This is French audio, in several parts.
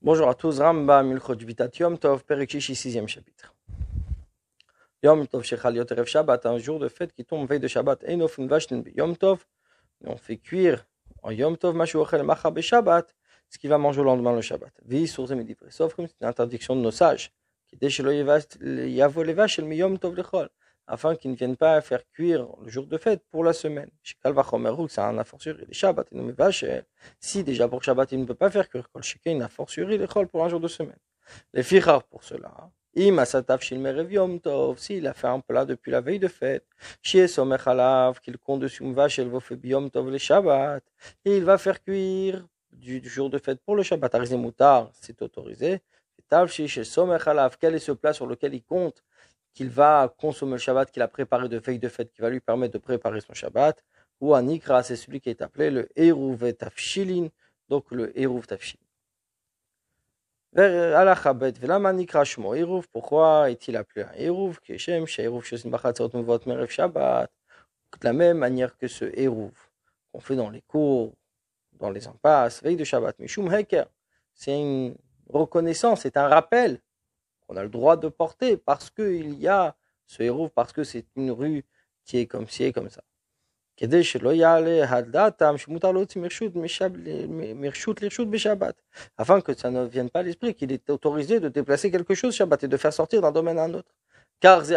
Bonjour à tous, Ramba Ilchot Jubitat, Yom Tov, Perekishi, 6e chapitre. Yom Tov Shechal Yoterev Shabbat, un jour de fête qui tombe veille de Shabbat. et Yom Tov, on fait cuire en Yom Tov Mashuachel Machabe Shabbat, ce qu'il va manger le lendemain le Shabbat. Vi source Sauf comme c'est une interdiction de nos sages. Qui déchire le Yom Tov l'chol afin qu'ils ne viennent pas faire cuire le jour de fête pour la semaine. Si déjà pour Shabbat, il ne peut pas faire cuire Kol il a fortiori l'école pour un jour de semaine. Les Firar pour cela. s'il a fait un plat depuis la veille de fête, qu'il compte le Shabbat, il va faire cuire du, jour de fête pour le Shabbat. c'est autorisé. quel est ce plat sur lequel il compte qu'il va consommer le Shabbat qu'il a préparé de feuilles de fête qui va lui permettre de préparer son Shabbat. Ou un nikra, c'est celui qui est appelé le Eruv Tafshilin, donc le Eruv Tafshilin. Pourquoi est-il appelé un Eruv De la même manière que ce Eruv qu'on fait dans les cours, dans les impasses, veille de Shabbat, Mishum c'est une reconnaissance, c'est un rappel on a le droit de porter parce qu'il y a ce héros, parce que c'est une rue qui est comme ci et comme ça. Afin que ça ne vienne pas à l'esprit qu'il est autorisé de déplacer quelque chose Shabbat et de faire sortir d'un domaine à un autre. Car de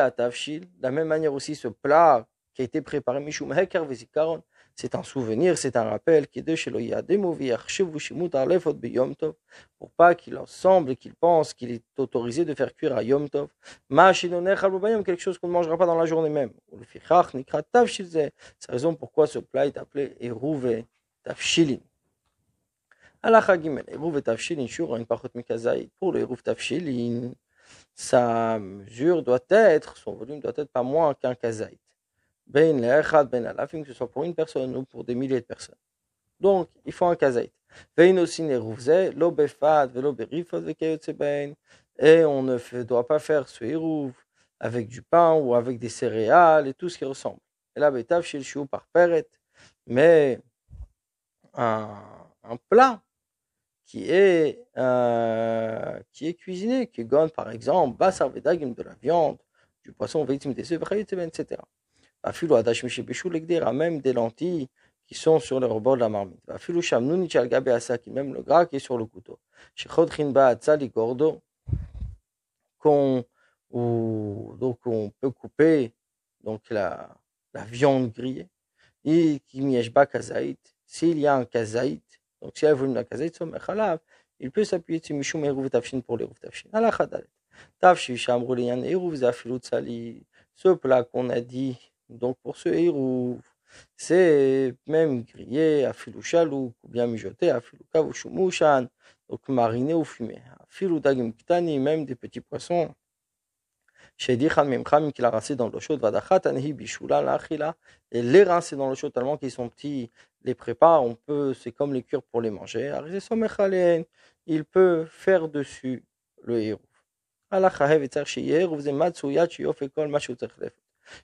la même manière aussi ce plat qui a été préparé, Mishum Hekar Vezikaron, c'est un souvenir, c'est un rappel qui de chez pour pas qu'il en semble, qu'il pense qu'il est autorisé de faire cuire à Yom Tov. quelque chose qu'on ne mangera pas dans la journée même. C'est la raison pourquoi ce plat est appelé Eruve Tafshilin. Pour le Eruve sa mesure doit être, son volume doit être pas moins qu'un Kazaït que ce soit pour une personne ou pour des milliers de personnes. Donc, il faut un kazaït. Et on ne doit pas faire ce hérouf avec du pain ou avec des céréales et tout ce qui ressemble. Et la Betav, chez le par Mais un, plat qui est, euh, qui est cuisiné, qui gagne par exemple, de la viande, du poisson, victime des etc. Afilu Adashmishi Bishoulegdera, même des lentilles qui sont sur le rebord de la marmite. Afilu Shamnouni Chalgabe Asaki, même le gras qui est sur le couteau. Shechodrinba Atzali Gordo, qu'on donc on peut couper donc la, la viande grillée. Et Kimieshba Kazaït, s'il y a un Kazaït, donc s'il y a un Kazaït, il peut s'appuyer sur Mishum Eruv Tafshin pour l'Eruv Tafshin. Allah Khadalet. Tafshin Shamroulian Eruv Zafilou Tzali. Ce plat qu'on a dit donc pour ce Hirou, c'est même grillé à filou ou bien mijoté à filou kavushumuchan, donc mariné ou fumé. Filou dagim kitani, même des petits poissons. Shedi khamim khamim qu'il a rincé dans l'eau chaude, vadachat anhi bishula lachila, et les rincer dans l'eau chaude tellement qu'ils sont petits, les prépare, on peut, c'est comme les cures pour les manger. Il peut faire dessus le héros.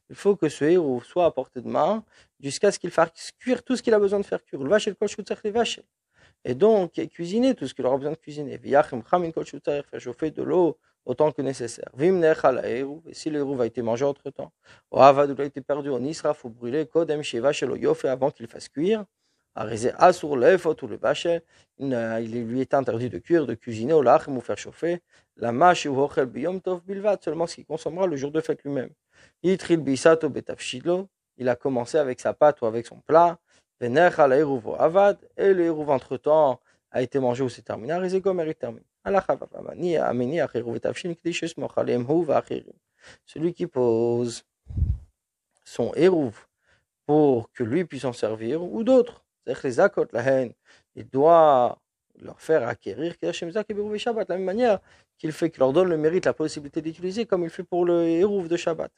Il faut que ce héros soit à portée de main jusqu'à ce qu'il fasse cuire tout ce qu'il a besoin de faire cuire. Le vache, le Et donc, cuisiner tout ce qu'il aura besoin de cuisiner. Faire chauffer de l'eau autant que nécessaire. Et si le héros a été mangé entre temps, ou a été perdu en Isra, faut brûler Kodem Sheva Yofe avant qu'il fasse cuire. Asur ou le vache, il lui est interdit de cuire, de cuisiner ou lachem ou faire chauffer. La mâche ou hochel biyom tov bilvat, seulement ce qu'il consommera le jour de fête lui-même. Il a commencé avec sa pâte ou avec son plat. Et le hérouve, entre-temps, a été mangé ou s'est terminé. il Celui qui pose son hérouve pour que lui puisse en servir ou d'autres. cest il doit leur faire acquérir De la même manière qu'il fait, qu'il leur donne le mérite, la possibilité d'utiliser comme il fait pour le hérouv de Shabbat.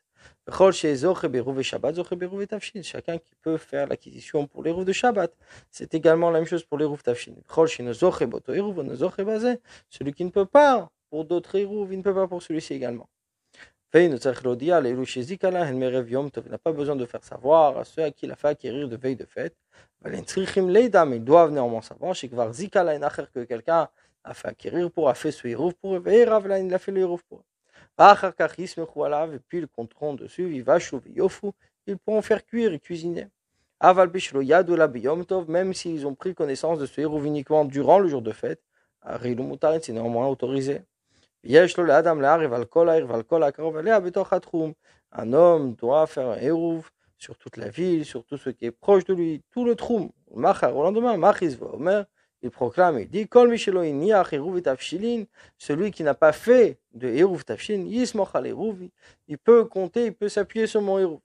Chacun qui peut faire l'acquisition pour les roues de Shabbat. C'est également la même chose pour les roues Tafshin. Celui qui ne peut pas pour d'autres roues, il ne peut pas pour celui-ci également. Il n'a pas besoin de faire savoir à ceux à qui il a fait acquérir de veille de fête. Ils doivent néanmoins savoir que quelqu'un a fait acquérir pour a fait ce roue pour réveiller il a fait le roue pour. Et puis ils compteront dessus, ils pourront faire cuire et cuisiner. Aval même s'ils ont pris connaissance de ce héros uniquement durant le jour de fête, c'est néanmoins autorisé. Un homme doit faire un héros sur toute la ville, sur tout ce qui est proche de lui, tout le trou Au lendemain, il proclame, il dit Kol celui qui n'a pas fait de Hérouv Tafshin, il peut compter, il peut s'appuyer sur mon Hérouv.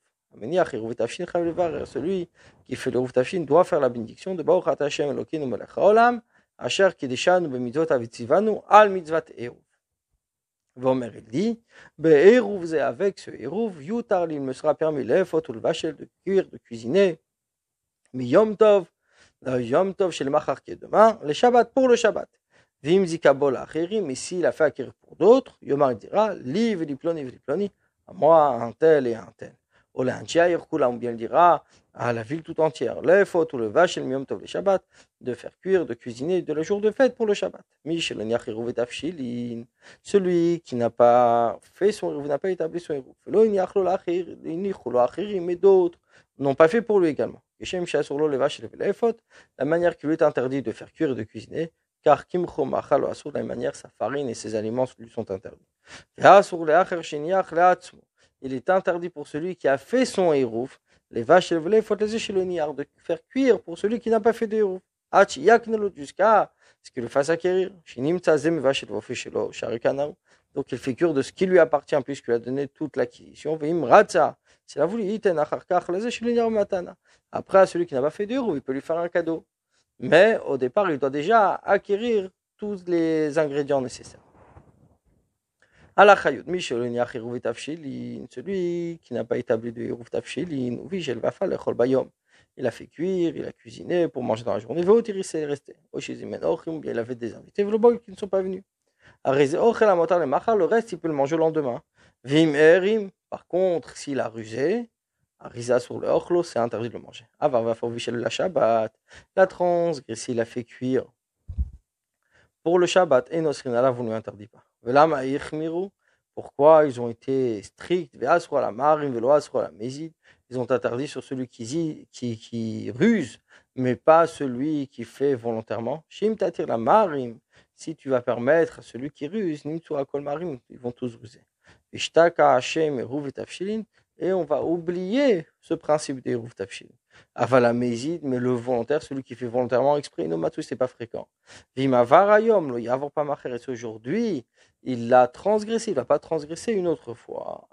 Celui qui fait le Tafshin doit faire la bénédiction de Baruch Hashem Elokeinu Melech Haolam, Asher Kideshanu bemidot Avitzivanu Al Mitzvat Hérouv. Vomer, il dit Hérouf, c'est avec ce Hérouv, yutarli il me sera permis de fautes le vachel de cuire, de cuisiner, yom Tov, euh, Yom Tov le Machar qui est demain, le Shabbat pour le Shabbat. Vim Zikabol Achirim, ici il a fait acquérir pour d'autres, Yomar dira, Liv Liploni Liploni, à moi, un tel et un tel. Olantia Yerkula, on bien le dira, à la ville tout entière, le faute ou le vache, le Yom Tov le Shabbat, de faire cuire, de cuisiner, de le jour de fête pour le Shabbat. Michel celui qui n'a pas fait son vous n'a pas établi son Hérouv. mais d'autres n'ont pas fait pour lui également la manière qui lui est interdit de faire cuire et de cuisiner, car Kimcho Machalo Asur, de la manière sa farine et ses aliments lui sont interdits. Il est interdit pour celui qui a fait son hérouf, les vaches et les faut les échelonnières, de faire cuire pour celui qui n'a pas fait de hérouf. Jusqu'à ce qu'il le fasse acquérir. Donc il fait cure de ce qui lui appartient puisqu'il a donné toute l'acquisition. C'est Après, celui qui n'a pas fait dur, il peut lui faire un cadeau. Mais au départ, il doit déjà acquérir tous les ingrédients nécessaires. Celui qui n'a pas établi de il a fait cuire, il a cuisiné pour manger dans la journée. Il est resté. Il avait des invités qui ne sont pas venus. Oh, le reste, il peut le manger le lendemain. Vim erim, par contre, s'il a rusé, Arisa sur le c'est interdit de le manger. il ah, va la Shabbat, la transgresse, il a fait cuire. Pour le Shabbat, et vous ne l'interdit pas. pourquoi ils ont été stricts, la la ils ont interdit sur celui qui, qui, qui ruse, mais pas celui qui fait volontairement. Shim la marim, si tu vas permettre à celui qui ruse, ils vont tous ruser. Et on va oublier ce principe des Rouv Tafshilin. Avala mais le volontaire, celui qui fait volontairement exprès ce c'est pas fréquent. Vima varayom, le yavor et aujourd'hui, il l'a transgressé, il va pas transgresser une autre fois.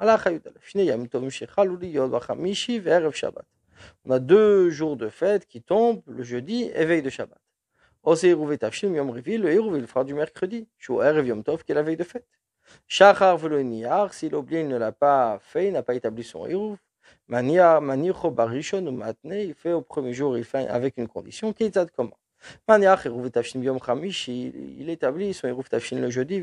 On a deux jours de fête qui tombent le jeudi, éveil de Shabbat le le fera du mercredi, qui est la veille de fête. Shachar s'il oublie, il ne l'a pas fait, il n'a pas établi son Hérouv. Manicho Barishon ou Matne, il fait au premier jour, il fait avec une condition, qui est comment il établit son Eruv Tafshin le jeudi,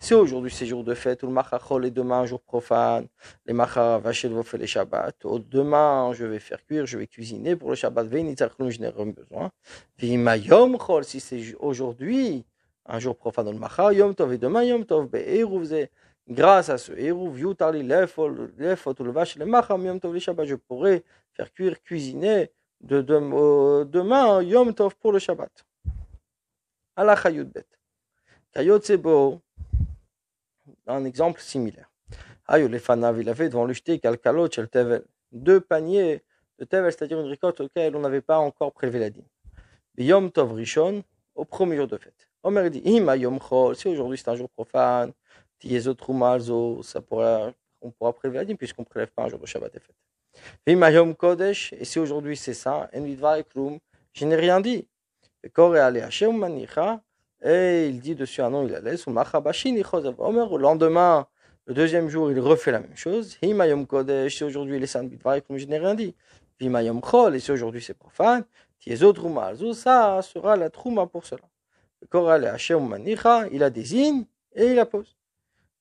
Si aujourd'hui c'est jour de fête, ou le Machachol est demain un jour profane, les vachel vont faire le Shabbat, demain je vais faire cuire, je vais cuisiner pour le Shabbat, je n'ai besoin. Puis yom Chol, si c'est aujourd'hui un jour profane, le Machar Yom Tov, et demain Yom Tov, grâce à ce Eruv, Yutali, Lefot, le vachel le Machar Yom Tov, le Shabbat, je pourrai faire cuire, cuisiner de, euh, demain, Yom Tov pour le Shabbat. Allah Hayudbet. Kayotsebo, un exemple similaire. Ayolefanav, il avait devant lui jeter Kalkalot, Tevel. Deux paniers de Tevel, c'est-à-dire une récolte auquel on n'avait pas encore prélevé la dîme. Yom Tov Rishon, au premier jour de fête. Omer dit, Ima Yom Chol, si aujourd'hui c'est un jour profane, Tiezo ça pourra, on pourra prélever la dîme puisqu'on ne prélève pas un jour de Shabbat de fête. Vimahom Kodesh, et si aujourd'hui c'est ça, je n'ai rien dit. Et il dit dessus un nom, il la laisse. Le lendemain, le deuxième jour, il refait la même chose. Himayom Kodesh, si aujourd'hui il est saint je n'ai rien dit. Vimayom Chol, et si aujourd'hui c'est profane, Tiezo Truma ça sera la Trouma pour cela. Il la désigne et il la pose.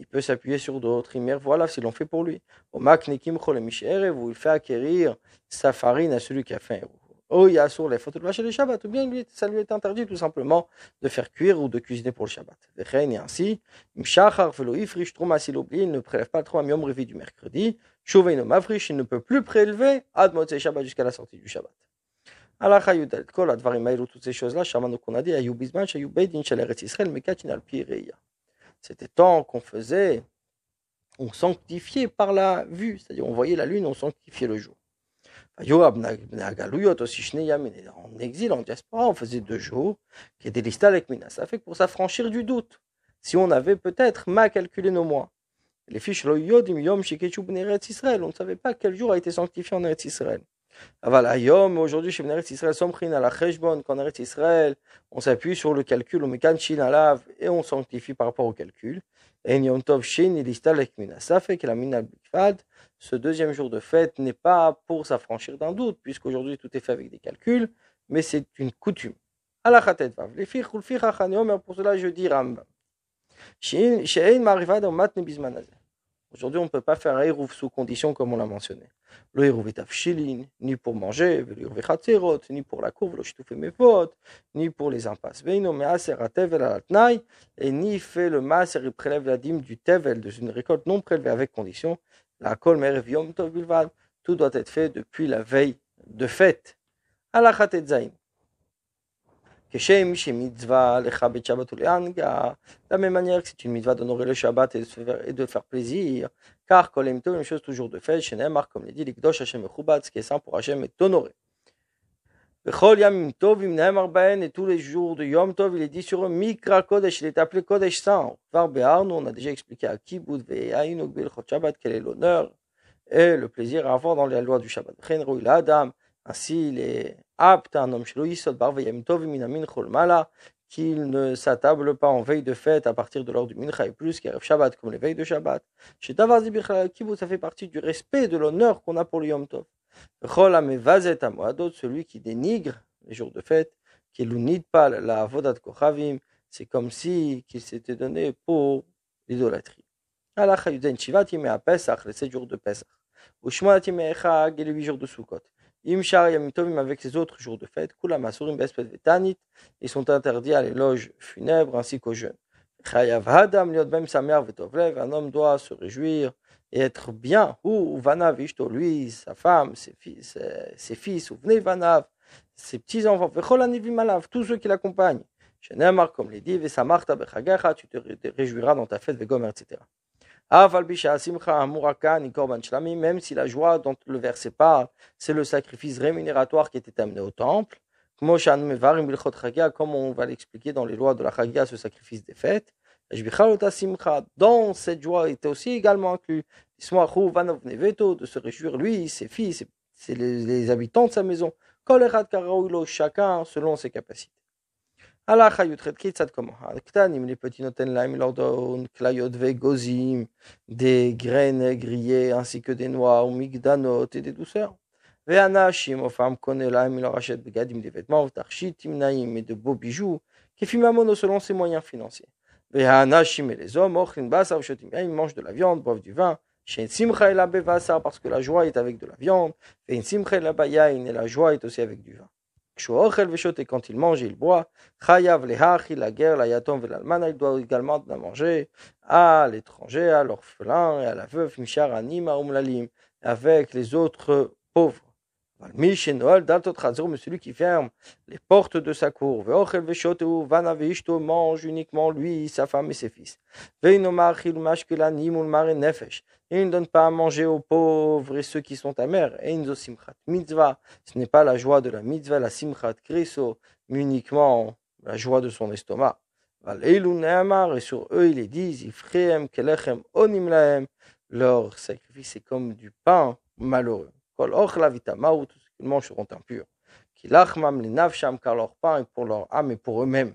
il peut s'appuyer sur d'autres. Il voilà si l'on fait pour lui. Où il fait acquérir sa farine à celui qui a faim. Oh, il les photos de le Shabbat. Ou bien ça lui est interdit tout simplement de faire cuire ou de cuisiner pour le Shabbat. Et ainsi, s'il oublie, il ne prélève pas le à miom réveil du mercredi. Chouveino mafrish, il ne peut plus prélever Admotse Shabbat jusqu'à la sortie du Shabbat. Allah Hayudel, Kol, Advarim toutes ces choses-là, Shaman qu'on a dit, Ayubizman, Shayubeidin, Shaleretz Israël, al Alpireya. C'était temps qu'on faisait, on sanctifiait par la vue, c'est-à-dire on voyait la lune, on sanctifiait le jour. En exil, en diaspora, on faisait deux jours, qui mina. Ça fait que pour s'affranchir du doute, si on avait peut-être mal calculé nos mois. Les fiches on ne savait pas quel jour a été sanctifié en Eretz Israël. Voilà, Yom, aujourd'hui, chez Eretz Israël, Somchin à la Cheshbon, qu'en Israël, on s'appuie sur le calcul, on met Kanchin à lave, et on sanctifie par rapport au calcul. Et Yom chin Shin, Ilistal Ekmina. Ça fait que la Mina Bukfad, ce deuxième jour de fête, n'est pas pour s'affranchir d'un doute, puisqu'aujourd'hui, tout est fait avec des calculs, mais c'est une coutume. À la Chatet Vav, les Firkul Firachan Yom, pour cela, je dis Rambam. Shin, Shein, Marivad, Matne Bismanazé. Aujourd'hui, on ne peut pas faire un Hérouf sous condition comme on l'a mentionné. Le Hérouf est afshilin, ni pour manger, ni pour la courbe, mes potes, ni pour les impasses. Er et ni fait le et il er prélève la dîme du tevel, de une récolte non prélevée avec condition. La Tout doit être fait depuis la veille de fête. la zain. De la même manière que c'est une mitzvah d'honorer le shabbat et de, faire, plaisir. Car kolemto, une chose toujours de fait, chez Neymar, comme l'a dit, l'ikdosh Hashem et ce qui est saint pour Hashem est honoré. Et tous les jours de Yom Tov, il est dit sur eux, Mikra Kodesh, il est appelé Kodesh Saint. nous on a déjà expliqué à Kibbutz Ve'ayin Ogbel Shabbat quel est l'honneur et le plaisir à avoir dans la loi du Shabbat. Adam, ainsi les apte à un homme qu'il ne s'attable pas en veille de fête à partir de l'heure du mincha et plus qu'il arrive Shabbat comme les veilles de Shabbat. Chez vous ça fait partie du respect de l'honneur qu'on a pour le Yom Tov. celui qui dénigre les jours de fête, qui l'unit pas la avodat kochavim, c'est comme si qu'il s'était donné pour l'idolâtrie. Allah Shivatim et à Pesach, les sept jours de Pesach. Ushmatim et et les huit jours de Sukkot. Imshar Yamitovim avec ses autres jours de fête, Kulamasurim Bespet Vetanit, ils sont interdits à l'éloge funèbre ainsi qu'aux jeunes. Chayav Hadam sa Samer Vetovlev, un homme doit se réjouir et être bien, ou Vanav Ishto, lui, sa femme, ses fils, ses fils, ou venez Vanav, ses petits-enfants, Vecholanivim Alav, tous ceux qui l'accompagnent. Chenemar, comme les dit, Vesamarta Bechagecha, tu te réjouiras dans ta fête, Vegomer, etc. Ben même si la joie dont le verset parle, c'est le sacrifice rémunératoire qui était amené au temple, comme on va l'expliquer dans les lois de la Chagia, ce sacrifice des fêtes, dans cette joie était aussi également inclus de se réjouir, lui, ses fils, ses, les, les habitants de sa maison, chacun selon ses capacités. Allah Hayutret Kitsat comment Aktanim, ah, les petits notenlaim, leur donne ve Gozim, des graines grillées ainsi que des noix, ou migdanot et des douceurs. Veanashim, aux femmes Konelaim, il leur achète Begadim des vêtements, Tarchit, Timnaim et de beaux bijoux, Kefimamono selon ses moyens financiers. Veanashim et les hommes, Ochrin Basa, ils mangent de la viande, boivent du vin. Shin Simcha et la Bevasa, parce que la joie est avec de la viande. Vein Simcha et la Bayain, et la joie est aussi avec du vin quand il mange, il boit. Chayav la guerre, la yatom il doit également manger à l'étranger, à l'orphelin et à la veuve, mishar lim avec les autres pauvres. Mais celui qui ferme les portes de sa cour, mange uniquement lui, sa femme et ses fils. Il ne donne pas à manger aux pauvres et ceux qui sont amers. Mitzvah, ce n'est pas la joie de la mitzvah, la simchat kriso, mais uniquement la joie de son estomac. Et sur eux, il les disent, leur sacrifice est comme du pain malheureux la tout ce qu'ils mangent seront impurs. Kilachmam, les navsham, car leur pain est pour leur âme et pour eux-mêmes.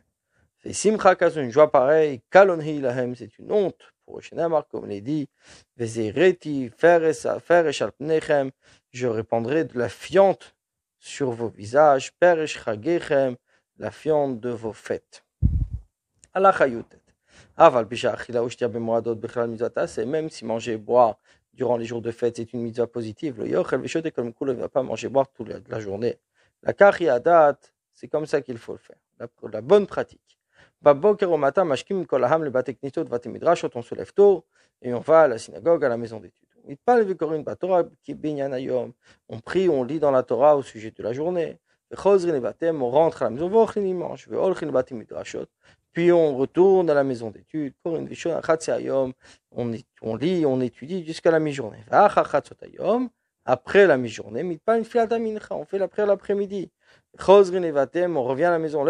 C'est simcha, une joie pareille. Kalonhi lahem, c'est une honte pour Shenamar, comme l'est dit. Vezereti, fereshalpnechem, je répandrai de la fiente sur vos visages. Pereshchagechem, la fiente de vos fêtes. Allah hayutet. Aval, bisha, achila, ushtia, bemoadot, bechal, mizata, c'est même si manger et boire durant les jours de fête c'est une mitzvah positive, le yochel vishote comme ne va pas manger boire toute la, journée. La date, c'est comme ça qu'il faut le faire, la, bonne pratique. Baboker au matin, mashkim kolaham le bateknitot vate on se lève tôt et on va à la synagogue, à la maison d'études. On prie, on lit dans la Torah au sujet de la journée. On rentre à la maison, puis on retourne à la maison d'études. On, on lit, on étudie jusqu'à la mi-journée. Ah, ah, ah, Après la mi-journée, on fait la prière l'après-midi. On revient à la maison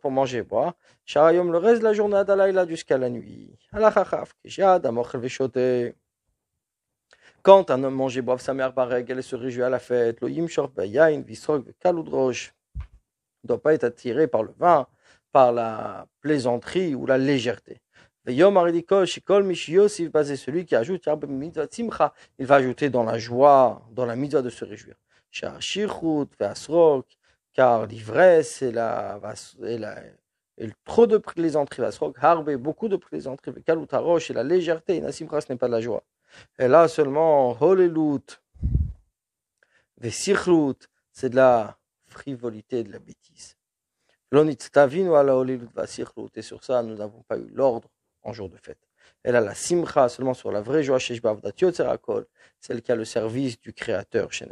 pour manger et boire. Le reste de la journée, jusqu'à la nuit. Quand un homme mange et boit sa mère par elle se réjouit à la fête. Il ne doit pas être attiré par le vin, par la plaisanterie ou la légèreté. celui qui ajoute, il va ajouter dans la joie, dans la mitzvah de se réjouir. Car l'ivresse et, la, et, la, et trop de plaisanterie, harbe, beaucoup de plaisanterie, et la légèreté, ce n'est pas de la joie. Et là seulement, c'est de la frivolité, de la bêtise. Et sur ça, nous n'avons pas eu l'ordre en jour de fête. Elle a la simcha seulement sur la vraie joie celle qui a le service du Créateur. puisque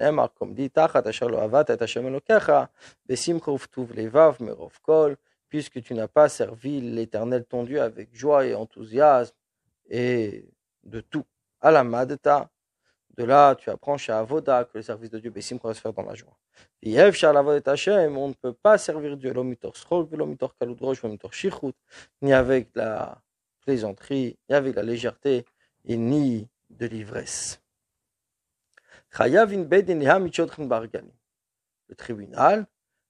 tu n'as pas servi l'Éternel ton Dieu avec joie et enthousiasme et de tout. la. De là, tu apprends chez Avoda que le service de Dieu, Bessim, qu'on va se faire dans la joie. on ne peut pas servir Dieu, ni avec la plaisanterie, ni avec la légèreté, ni de l'ivresse. Le tribunal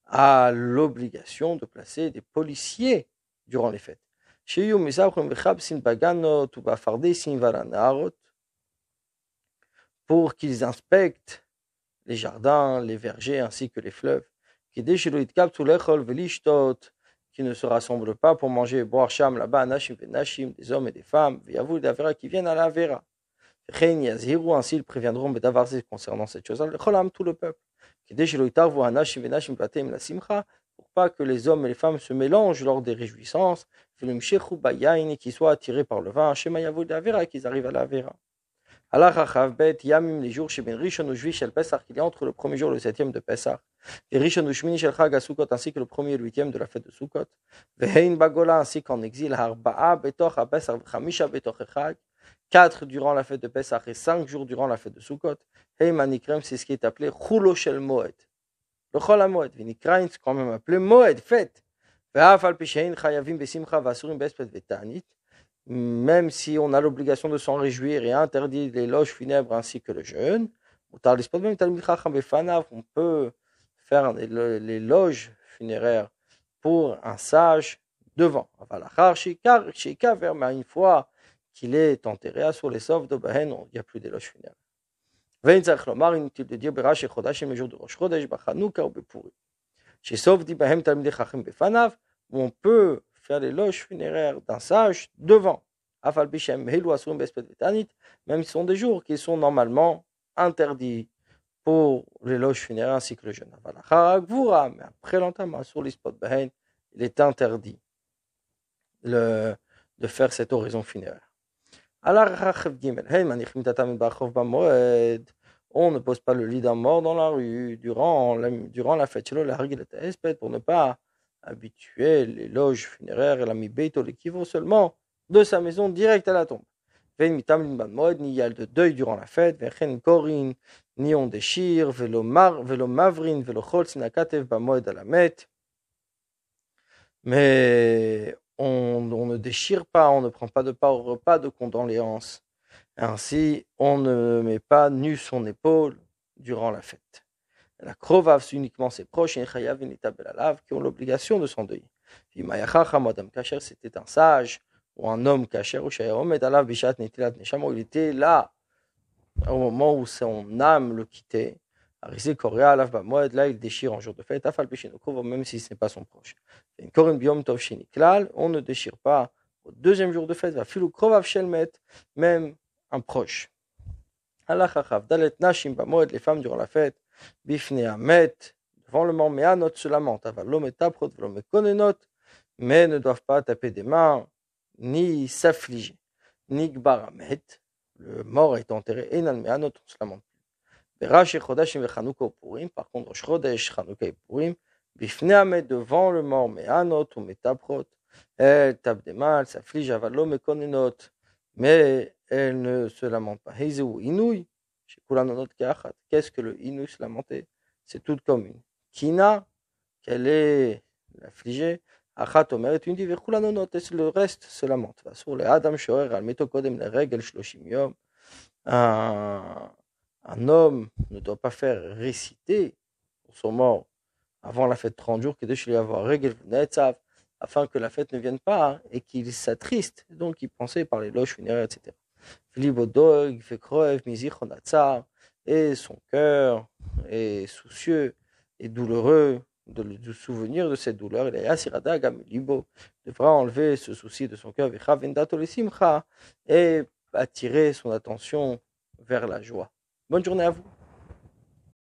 a l'obligation de placer des policiers durant les fêtes pour qu'ils inspectent les jardins, les vergers ainsi que les fleuves, qui qui ne se rassemblent pas pour manger et boire cham là-bas, ben nashim, des hommes et des femmes, qui viennent à la vera. ainsi ils préviendront ben d'avancer concernant cette chose. Le tout le peuple. Ben pour pas que les hommes et les femmes se mélangent lors des réjouissances, qu'ils soient attirés par le vin, qu'ils arrivent à la vera. Allah Rachavbet, Yamim, les jours chez Ben Rishon Shel Pesach, il y a entre le premier jour et le septième de Pesach, et ben Rishon Shmini Shel Chag Sukkot, ainsi que le premier et le huitième de la fête de Sukkot, Vehein ben Bagola, ainsi qu'en exil, Harba'a, Betoch, Pesach, ben Chamisha, Betoch, echag quatre durant la fête de Pesach et cinq jours durant la fête de Sukkot, manikrem c'est ce qui est appelé Chulo Shel Moed. Le Chol moed Vinikrain, c'est quand même appelé Moed, fête. ואף על פי שהן חייבים בשמחה ואסורים בהספד même si on a l'obligation de s'en réjouir et interdit les loges funèbres ainsi que le jeûne, on peut faire les loges funéraires pour un sage devant. une fois qu'il est enterré sur les de il n'y a plus d'éloge loges de dire, on peut les loges funéraires d'un sage devant Afal même si sont des jours qui sont normalement interdits pour les loges funéraires ainsi que le jeûne. Mais après l'entamement sur les spots il est interdit le, de faire cette oraison funéraire. Hein, On ne pose pas le lit d'un mort dans la rue durant la, durant la fête pour ne pas habituel, les loges funéraires et la mibétol, qui seulement de sa maison directe à la tombe. mitam de deuil durant la fête, ni on déchire, Mais on, on, ne déchire pas, on ne prend pas de part au repas de condoléances. Ainsi, on ne met pas nu son épaule durant la fête. La krovav, c'est uniquement ses proches, et chayav alav, qui ont l'obligation de s'endeuiller. Kacher, c'était un sage, ou un homme kacher, ou shayom, et alav bishat netilat neshamo, il était là, au moment où son âme le quittait. Arisé Korea, alav bamoed, là, il déchire en jour de fête, afal bishinokov, même si ce n'est pas son proche. Une korin biom tov sheniklal, on ne déchire pas au deuxième jour de fête, va filu krovav shelmet, même un proche. Allah chachav, dalet nashim bamoed, les femmes durant la fête, Bifnea Met, devant le mort, Meanot se lamente, Avalom et Taprot, et mais ne doivent pas taper des mains, ni s'affliger. Nikbar Met, le mort est enterré, et Meanot, on se lamente. Berash et Chodashim et Chanukah par contre, Chodesh, Chanukah et Purim, Bifnea Met, devant le mort, Meanot ou Metaprot, elle tape des mains, elle s'afflige, Avalom et Konenot, mais elle ne se lamente pas. Heizeu Inouï, Qu'est-ce que le inus lamenté C'est toute commune. Kina, quelle est l'affligée Achat le reste se lamente. Sur le Adam shloshim yom. Un homme ne doit pas faire réciter son mort avant la fête 30 jours, avoir règle netzav, afin que la fête ne vienne pas hein, et qu'il s'attriste, donc il pensait par les loges funéraires, etc et son cœur est soucieux et douloureux de, du souvenir de cette douleur. Il Libo devra enlever ce souci de son cœur et attirer son attention vers la joie. Bonne journée à vous.